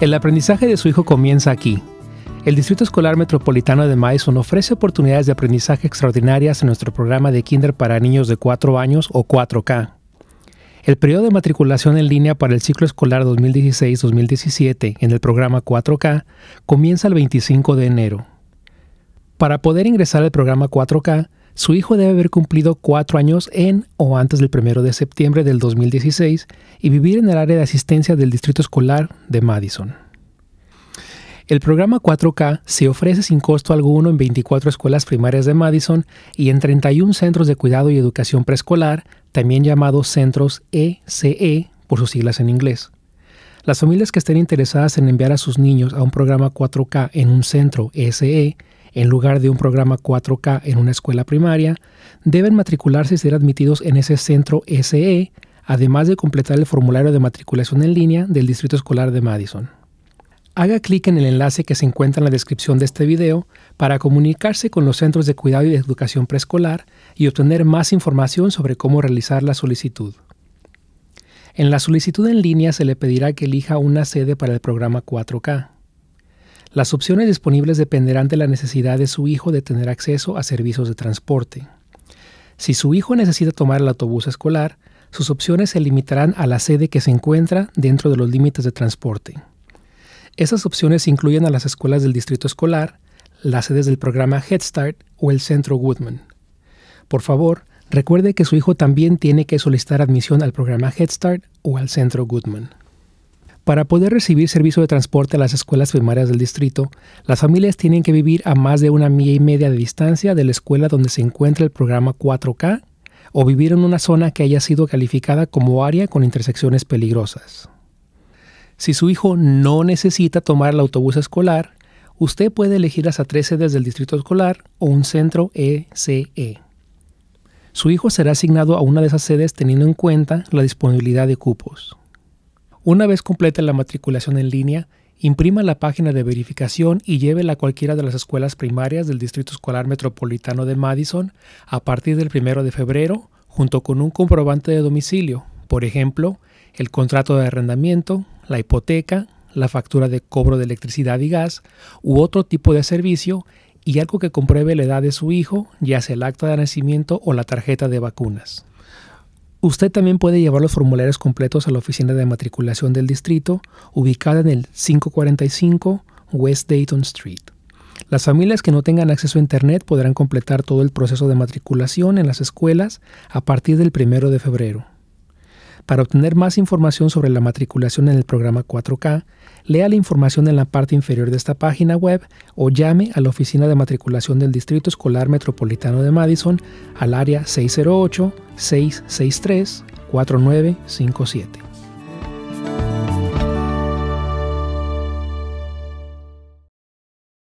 El aprendizaje de su hijo comienza aquí. El Distrito Escolar Metropolitano de Madison ofrece oportunidades de aprendizaje extraordinarias en nuestro programa de Kinder para niños de 4 años o 4K. El periodo de matriculación en línea para el ciclo escolar 2016-2017 en el programa 4K comienza el 25 de enero. Para poder ingresar al programa 4K, su hijo debe haber cumplido cuatro años en o antes del 1 de septiembre del 2016 y vivir en el área de asistencia del Distrito Escolar de Madison. El programa 4K se ofrece sin costo alguno en 24 escuelas primarias de Madison y en 31 centros de cuidado y educación preescolar, también llamados centros ECE e por sus siglas en inglés. Las familias que estén interesadas en enviar a sus niños a un programa 4K en un centro ECE en lugar de un programa 4K en una escuela primaria, deben matricularse y ser admitidos en ese centro SE, además de completar el formulario de matriculación en línea del Distrito Escolar de Madison. Haga clic en el enlace que se encuentra en la descripción de este video para comunicarse con los centros de cuidado y de educación preescolar y obtener más información sobre cómo realizar la solicitud. En la solicitud en línea se le pedirá que elija una sede para el programa 4K. Las opciones disponibles dependerán de la necesidad de su hijo de tener acceso a servicios de transporte. Si su hijo necesita tomar el autobús escolar, sus opciones se limitarán a la sede que se encuentra dentro de los límites de transporte. Esas opciones incluyen a las escuelas del distrito escolar, las sedes del programa Head Start o el centro Goodman. Por favor, recuerde que su hijo también tiene que solicitar admisión al programa Head Start o al centro Goodman. Para poder recibir servicio de transporte a las escuelas primarias del distrito, las familias tienen que vivir a más de una milla y media de distancia de la escuela donde se encuentra el programa 4K o vivir en una zona que haya sido calificada como área con intersecciones peligrosas. Si su hijo no necesita tomar el autobús escolar, usted puede elegir hasta tres sedes del distrito escolar o un centro ECE. E. Su hijo será asignado a una de esas sedes teniendo en cuenta la disponibilidad de cupos. Una vez completa la matriculación en línea, imprima la página de verificación y llévela a cualquiera de las escuelas primarias del Distrito Escolar Metropolitano de Madison a partir del 1 de febrero, junto con un comprobante de domicilio, por ejemplo, el contrato de arrendamiento, la hipoteca, la factura de cobro de electricidad y gas u otro tipo de servicio y algo que compruebe la edad de su hijo, ya sea el acta de nacimiento o la tarjeta de vacunas. Usted también puede llevar los formularios completos a la oficina de matriculación del distrito, ubicada en el 545 West Dayton Street. Las familias que no tengan acceso a Internet podrán completar todo el proceso de matriculación en las escuelas a partir del 1 de febrero. Para obtener más información sobre la matriculación en el programa 4K, lea la información en la parte inferior de esta página web o llame a la Oficina de Matriculación del Distrito Escolar Metropolitano de Madison al área 608-663-4957.